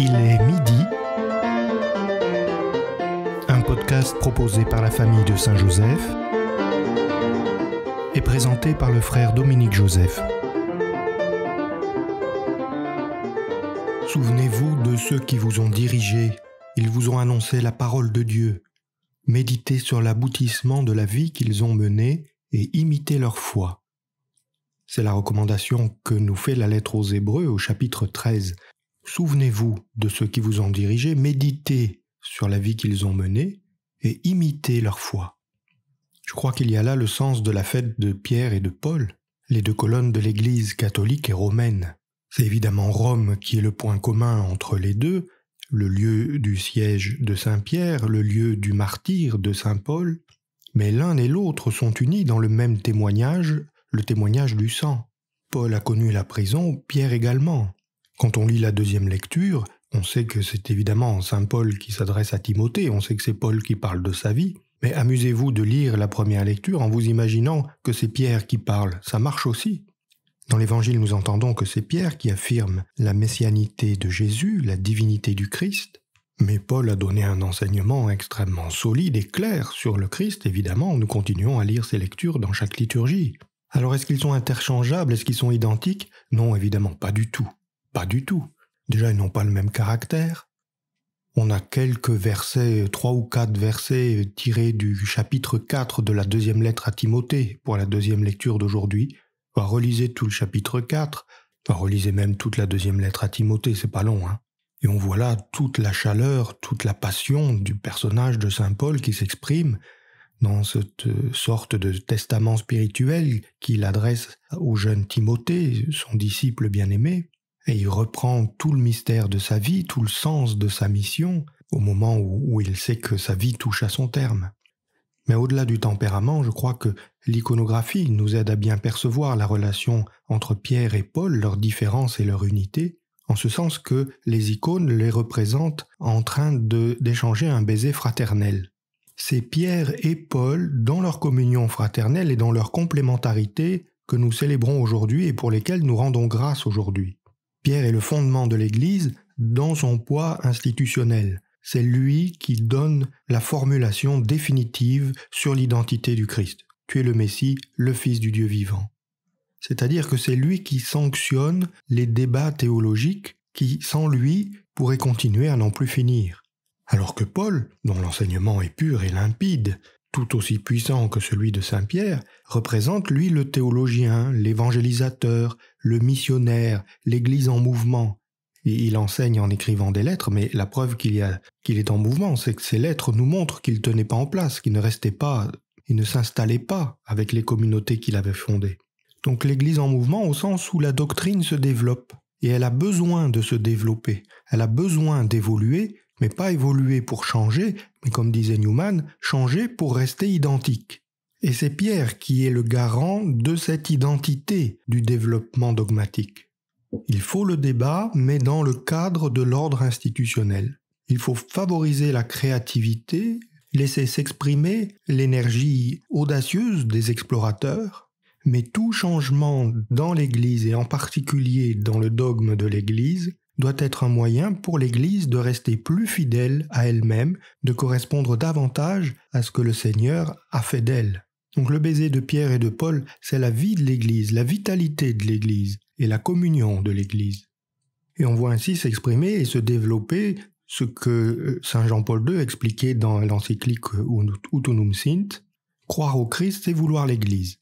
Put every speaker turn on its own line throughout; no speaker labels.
Il est midi. Un podcast proposé par la famille de Saint-Joseph et présenté par le frère Dominique Joseph. Souvenez-vous de ceux qui vous ont dirigé. Ils vous ont annoncé la parole de Dieu. Méditez sur l'aboutissement de la vie qu'ils ont menée et imitez leur foi. C'est la recommandation que nous fait la lettre aux Hébreux au chapitre 13 Souvenez-vous de ceux qui vous ont dirigé, méditez sur la vie qu'ils ont menée et imitez leur foi. Je crois qu'il y a là le sens de la fête de Pierre et de Paul, les deux colonnes de l'Église catholique et romaine. C'est évidemment Rome qui est le point commun entre les deux, le lieu du siège de Saint Pierre, le lieu du martyr de Saint Paul, mais l'un et l'autre sont unis dans le même témoignage, le témoignage du sang. Paul a connu la prison, Pierre également. Quand on lit la deuxième lecture, on sait que c'est évidemment Saint Paul qui s'adresse à Timothée, on sait que c'est Paul qui parle de sa vie, mais amusez-vous de lire la première lecture en vous imaginant que c'est Pierre qui parle, ça marche aussi. Dans l'Évangile, nous entendons que c'est Pierre qui affirme la messianité de Jésus, la divinité du Christ, mais Paul a donné un enseignement extrêmement solide et clair sur le Christ, évidemment, nous continuons à lire ces lectures dans chaque liturgie. Alors est-ce qu'ils sont interchangeables, est-ce qu'ils sont identiques Non, évidemment, pas du tout. Pas du tout. Déjà, ils n'ont pas le même caractère. On a quelques versets, trois ou quatre versets tirés du chapitre 4 de la deuxième lettre à Timothée pour la deuxième lecture d'aujourd'hui. Va relisez tout le chapitre 4, va relisez même toute la deuxième lettre à Timothée, c'est pas long, hein. Et on voit là toute la chaleur, toute la passion du personnage de Saint Paul qui s'exprime dans cette sorte de testament spirituel qu'il adresse au jeune Timothée, son disciple bien-aimé et il reprend tout le mystère de sa vie, tout le sens de sa mission, au moment où, il sait que sa vie touche à son terme. Mais au-delà du tempérament, je crois que l'iconographie nous aide à bien percevoir la relation entre Pierre et Paul, leur différence et leur unité, en ce sens que les icônes les représentent en train d'échanger un baiser fraternel. C'est Pierre et Paul, dans leur communion fraternelle et dans leur complémentarité, que nous célébrons aujourd'hui et pour lesquels nous rendons grâce aujourd'hui. Pierre est le fondement de l'Église dans son poids institutionnel. C'est lui qui donne la formulation définitive sur l'identité du Christ. Tu es le Messie, le Fils du Dieu vivant. C'est-à-dire que c'est lui qui sanctionne les débats théologiques qui, sans lui, pourraient continuer à n'en plus finir. Alors que Paul, dont l'enseignement est pur et limpide, tout aussi puissant que celui de Saint Pierre, représente lui le théologien, l'évangélisateur, le missionnaire, l'Église en mouvement. Il enseigne en écrivant des lettres, mais la preuve qu'il qu'il est en mouvement, c'est que ces lettres nous montrent qu'il ne tenait pas en place, qu'il ne restait pas, il ne s'installait pas avec les communautés qu'il avait fondées. Donc l'Église en mouvement au sens où la doctrine se développe, et elle a besoin de se développer, elle a besoin d'évoluer mais pas évoluer pour changer, mais comme disait Newman, changer pour rester identique. Et c'est Pierre qui est le garant de cette identité du développement dogmatique. Il faut le débat, mais dans le cadre de l'ordre institutionnel. Il faut favoriser la créativité, laisser s'exprimer l'énergie audacieuse des explorateurs, mais tout changement dans l'Église et en particulier dans le dogme de l'Église doit être un moyen pour l'Église de rester plus fidèle à elle-même, de correspondre davantage à ce que le Seigneur a fait d'elle. Donc le baiser de Pierre et de Paul, c'est la vie de l'Église, la vitalité de l'Église et la communion de l'Église. Et on voit ainsi s'exprimer et se développer ce que euh, Saint Jean-Paul II expliquait dans l'encyclique Utunum Sint, croire au Christ, c'est vouloir l'Église.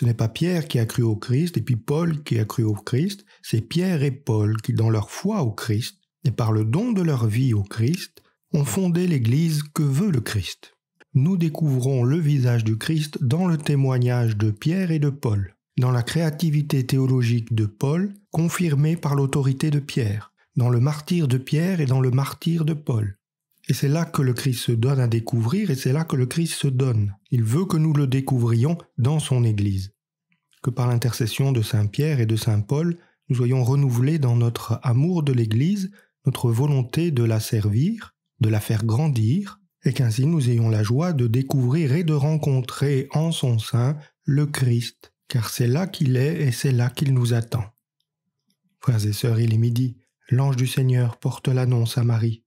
Ce n'est pas Pierre qui a cru au Christ et puis Paul qui a cru au Christ, c'est Pierre et Paul qui, dans leur foi au Christ et par le don de leur vie au Christ, ont fondé l'Église que veut le Christ. Nous découvrons le visage du Christ dans le témoignage de Pierre et de Paul, dans la créativité théologique de Paul, confirmée par l'autorité de Pierre, dans le martyr de Pierre et dans le martyr de Paul, et c'est là que le Christ se donne à découvrir et c'est là que le Christ se donne. Il veut que nous le découvrions dans son Église. Que par l'intercession de Saint Pierre et de Saint Paul, nous soyons renouvelés dans notre amour de l'Église, notre volonté de la servir, de la faire grandir, et qu'ainsi nous ayons la joie de découvrir et de rencontrer en son sein le Christ, car c'est là qu'il est et c'est là qu'il nous attend. Frères et sœurs, il est midi. L'ange du Seigneur porte l'annonce à Marie.